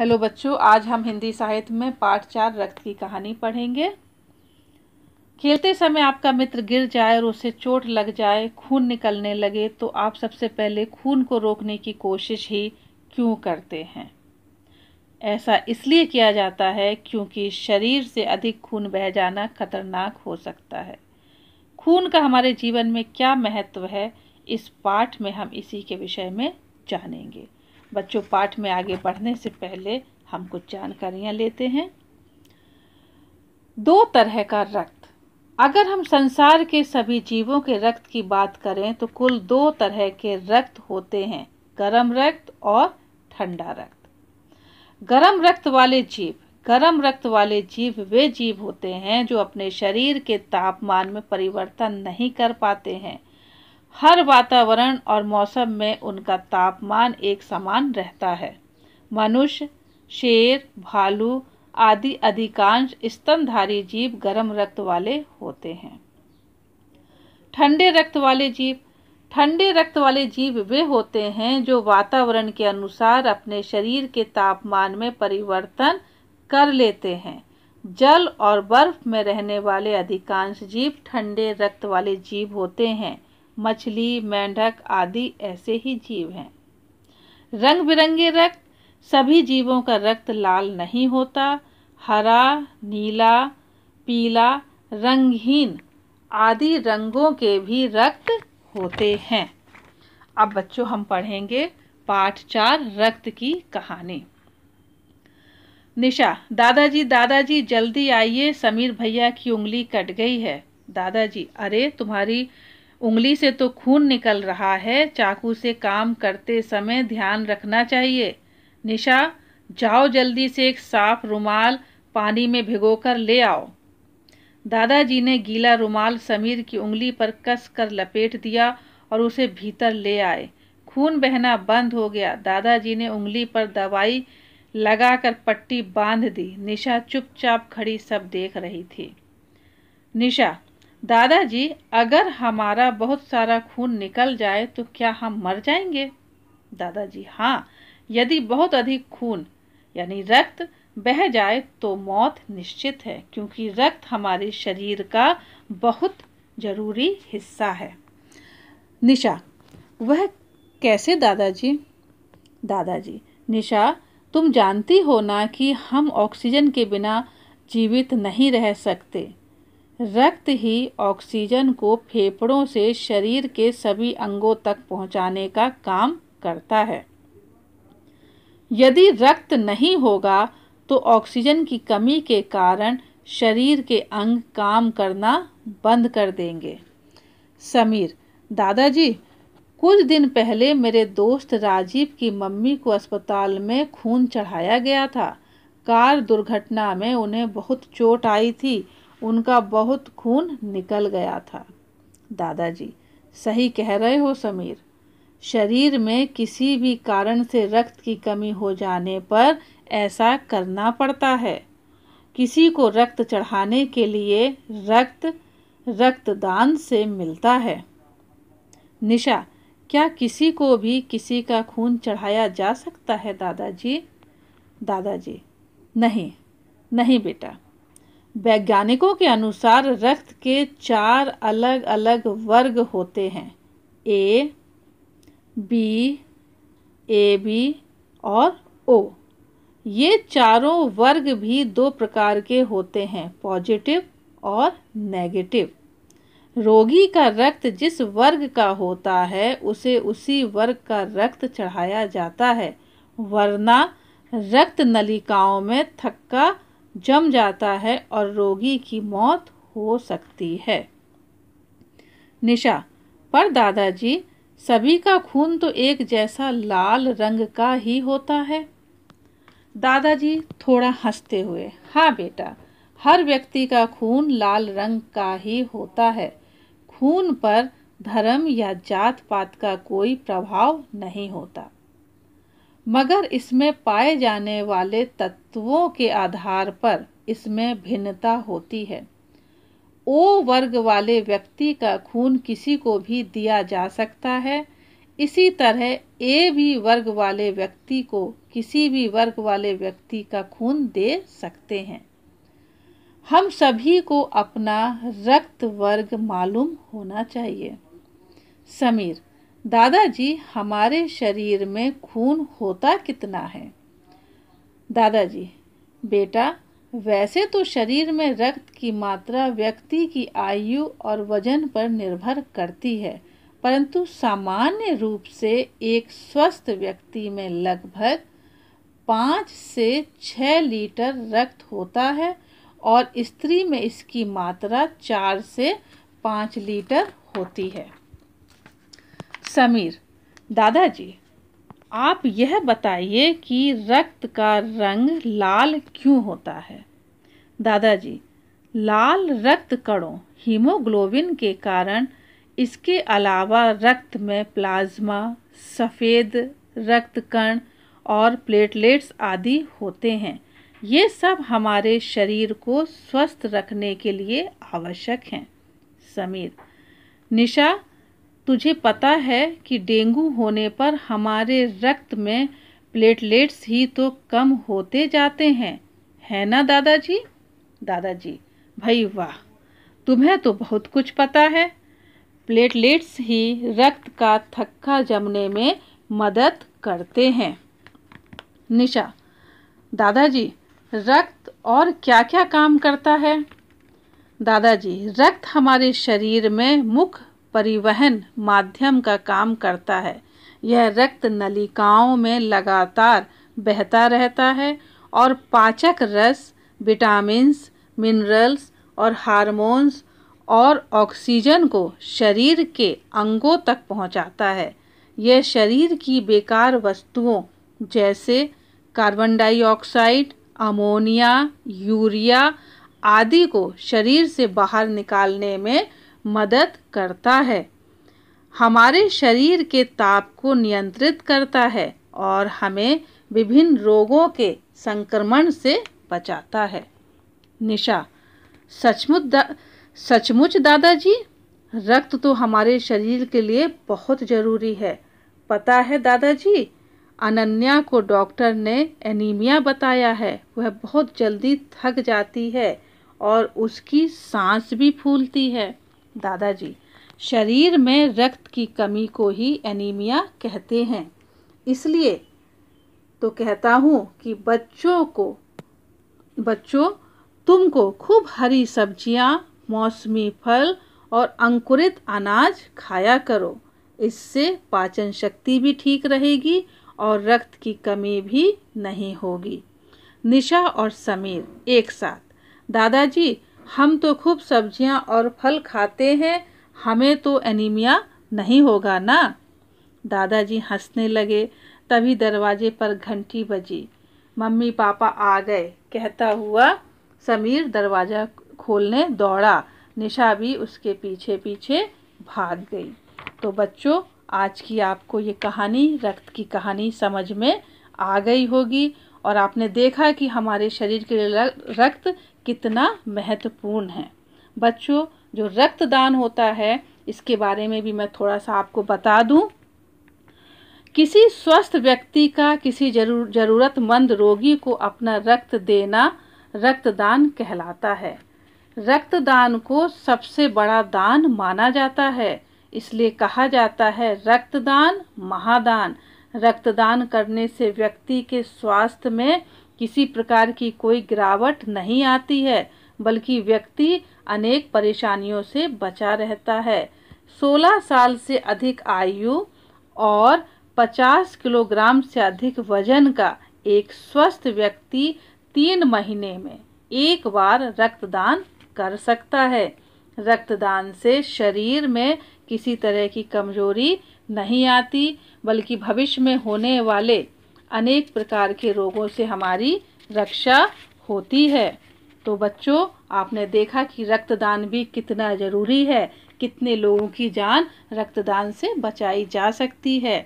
hello बच्चों आज हम हिंदी साहित्य में पाठ चार रक्त की कहानी पढ़ेंगे खेलते समय आपका मित्र गिर जाए और उसे चोट लग जाए खून निकलने लगे तो आप सबसे पहले खून को रोकने की कोशिश ही क्यों करते हैं ऐसा इसलिए किया जाता है क्योंकि शरीर से अधिक खून बह जाना खतरनाक हो सकता है खून का हमारे जीवन में क्या महत्व है इस पाठ में हम इसी के विषय में जानेंगे बच्चों पाठ में आगे बढ़ने से पहले हम कुछ जानकारियाँ लेते हैं दो तरह का रक्त अगर हम संसार के सभी जीवों के रक्त की बात करें तो कुल दो तरह के रक्त होते हैं गर्म रक्त और ठंडा रक्त गर्म रक्त वाले जीव गर्म रक्त वाले जीव वे जीव होते हैं जो अपने शरीर के तापमान में परिवर्तन नहीं कर पाते हैं हर वातावरण और मौसम में उनका तापमान एक समान रहता है मनुष्य शेर भालू आदि अधिकांश स्तनधारी जीव गर्म रक्त वाले होते हैं ठंडे रक्त वाले जीव ठंडे रक्त वाले जीव वे होते हैं जो वातावरण के अनुसार अपने शरीर के तापमान में परिवर्तन कर लेते हैं जल और बर्फ में रहने वाले अधिकांश जीव ठंडे रक्त वाले जीव होते हैं मछली मेंढक आदि ऐसे ही जीव हैं रंग बिरंगे रक्त सभी जीवों का रक्त लाल नहीं होता हरा नीला पीला रंगहीन आदि रंगों के भी रक्त होते हैं अब बच्चों हम पढ़ेंगे पाठ चार रक्त की कहानी निशा दादाजी दादाजी जल्दी आइए समीर भैया की उंगली कट गई है दादाजी अरे तुम्हारी उंगली से तो खून निकल रहा है चाकू से काम करते समय ध्यान रखना चाहिए निशा जाओ जल्दी से एक साफ रुमाल पानी में भिगोकर ले आओ दादाजी ने गीला रुमाल समीर की उंगली पर कस कर लपेट दिया और उसे भीतर ले आए खून बहना बंद हो गया दादाजी ने उंगली पर दवाई लगाकर पट्टी बांध दी निशा चुपचाप खड़ी सब देख रही थी निशा दादाजी अगर हमारा बहुत सारा खून निकल जाए तो क्या हम मर जाएंगे दादाजी हाँ यदि बहुत अधिक खून यानी रक्त बह जाए तो मौत निश्चित है क्योंकि रक्त हमारे शरीर का बहुत जरूरी हिस्सा है निशा वह कैसे दादाजी दादाजी निशा तुम जानती हो ना कि हम ऑक्सीजन के बिना जीवित नहीं रह सकते रक्त ही ऑक्सीजन को फेफड़ों से शरीर के सभी अंगों तक पहुंचाने का काम करता है यदि रक्त नहीं होगा तो ऑक्सीजन की कमी के कारण शरीर के अंग काम करना बंद कर देंगे समीर दादाजी कुछ दिन पहले मेरे दोस्त राजीव की मम्मी को अस्पताल में खून चढ़ाया गया था कार दुर्घटना में उन्हें बहुत चोट आई थी उनका बहुत खून निकल गया था दादाजी सही कह रहे हो समीर शरीर में किसी भी कारण से रक्त की कमी हो जाने पर ऐसा करना पड़ता है किसी को रक्त चढ़ाने के लिए रक्त रक्तदान से मिलता है निशा क्या किसी को भी किसी का खून चढ़ाया जा सकता है दादाजी दादाजी नहीं नहीं बेटा वैज्ञानिकों के अनुसार रक्त के चार अलग अलग वर्ग होते हैं ए बी ए बी और ओ ये चारों वर्ग भी दो प्रकार के होते हैं पॉजिटिव और नेगेटिव रोगी का रक्त जिस वर्ग का होता है उसे उसी वर्ग का रक्त चढ़ाया जाता है वरना रक्त नलिकाओं में थक्का जम जाता है और रोगी की मौत हो सकती है निशा पर दादाजी सभी का खून तो एक जैसा लाल रंग का ही होता है दादाजी थोड़ा हंसते हुए हाँ बेटा हर व्यक्ति का खून लाल रंग का ही होता है खून पर धर्म या जात पात का कोई प्रभाव नहीं होता मगर इसमें पाए जाने वाले तत्वों के आधार पर इसमें भिन्नता होती है ओ वर्ग वाले व्यक्ति का खून किसी को भी दिया जा सकता है इसी तरह ए भी वर्ग वाले व्यक्ति को किसी भी वर्ग वाले व्यक्ति का खून दे सकते हैं हम सभी को अपना रक्त वर्ग मालूम होना चाहिए समीर दादाजी हमारे शरीर में खून होता कितना है दादाजी बेटा वैसे तो शरीर में रक्त की मात्रा व्यक्ति की आयु और वजन पर निर्भर करती है परंतु सामान्य रूप से एक स्वस्थ व्यक्ति में लगभग पाँच से छः लीटर रक्त होता है और स्त्री में इसकी मात्रा चार से पाँच लीटर होती है समीर दादाजी आप यह बताइए कि रक्त का रंग लाल क्यों होता है दादाजी लाल रक्त कणों हीमोग्लोबिन के कारण इसके अलावा रक्त में प्लाज्मा सफ़ेद रक्त कण और प्लेटलेट्स आदि होते हैं ये सब हमारे शरीर को स्वस्थ रखने के लिए आवश्यक हैं समीर निशा तुझे पता है कि डेंगू होने पर हमारे रक्त में प्लेटलेट्स ही तो कम होते जाते हैं है ना दादाजी दादाजी भाई वाह तुम्हें तो बहुत कुछ पता है प्लेटलेट्स ही रक्त का थक्का जमने में मदद करते हैं निशा दादाजी रक्त और क्या क्या काम करता है दादाजी रक्त हमारे शरीर में मुख्य परिवहन माध्यम का काम करता है यह रक्त नलिकाओं में लगातार बहता रहता है और पाचक रस विटामिन्स मिनरल्स और हार्मोन्स और ऑक्सीजन को शरीर के अंगों तक पहुंचाता है यह शरीर की बेकार वस्तुओं जैसे कार्बन डाइऑक्साइड अमोनिया यूरिया आदि को शरीर से बाहर निकालने में मदद करता है हमारे शरीर के ताप को नियंत्रित करता है और हमें विभिन्न रोगों के संक्रमण से बचाता है निशा सचमुच दा, सचमुच दादाजी रक्त तो हमारे शरीर के लिए बहुत ज़रूरी है पता है दादाजी अनन्या को डॉक्टर ने एनीमिया बताया है वह बहुत जल्दी थक जाती है और उसकी सांस भी फूलती है दादाजी शरीर में रक्त की कमी को ही एनीमिया कहते हैं इसलिए तो कहता हूँ कि बच्चों को बच्चों तुमको खूब हरी सब्जियाँ मौसमी फल और अंकुरित अनाज खाया करो इससे पाचन शक्ति भी ठीक रहेगी और रक्त की कमी भी नहीं होगी निशा और समीर एक साथ दादाजी हम तो खूब सब्जियां और फल खाते हैं हमें तो एनीमिया नहीं होगा ना दादाजी हंसने लगे तभी दरवाजे पर घंटी बजी मम्मी पापा आ गए कहता हुआ समीर दरवाज़ा खोलने दौड़ा निशा भी उसके पीछे पीछे भाग गई तो बच्चों आज की आपको ये कहानी रक्त की कहानी समझ में आ गई होगी और आपने देखा कि हमारे शरीर के लिए रक्त कितना महत्वपूर्ण है बच्चों जो रक्तदान होता है इसके बारे में भी मैं थोड़ा सा आपको बता दूं किसी स्वस्थ व्यक्ति का किसी जरूर ज़रूरतमंद रोगी को अपना रक्त देना रक्तदान कहलाता है रक्तदान को सबसे बड़ा दान माना जाता है इसलिए कहा जाता है रक्तदान महादान रक्तदान करने से व्यक्ति के स्वास्थ्य में किसी प्रकार की कोई गिरावट नहीं आती है बल्कि व्यक्ति अनेक परेशानियों से बचा रहता है 16 साल से अधिक आयु और 50 किलोग्राम से अधिक वजन का एक स्वस्थ व्यक्ति तीन महीने में एक बार रक्तदान कर सकता है रक्तदान से शरीर में किसी तरह की कमजोरी नहीं आती बल्कि भविष्य में होने वाले अनेक प्रकार के रोगों से हमारी रक्षा होती है तो बच्चों आपने देखा कि रक्तदान भी कितना ज़रूरी है कितने लोगों की जान रक्तदान से बचाई जा सकती है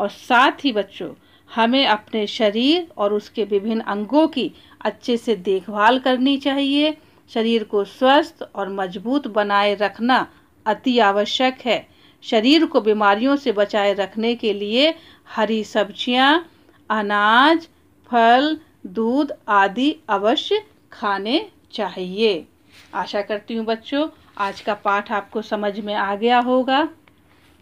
और साथ ही बच्चों हमें अपने शरीर और उसके विभिन्न अंगों की अच्छे से देखभाल करनी चाहिए शरीर को स्वस्थ और मजबूत बनाए रखना अति आवश्यक है शरीर को बीमारियों से बचाए रखने के लिए हरी सब्जियां, अनाज फल दूध आदि अवश्य खाने चाहिए आशा करती हूँ बच्चों आज का पाठ आपको समझ में आ गया होगा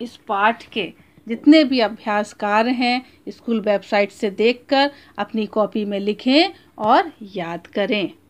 इस पाठ के जितने भी अभ्यास कार्य हैं स्कूल वेबसाइट से देखकर अपनी कॉपी में लिखें और याद करें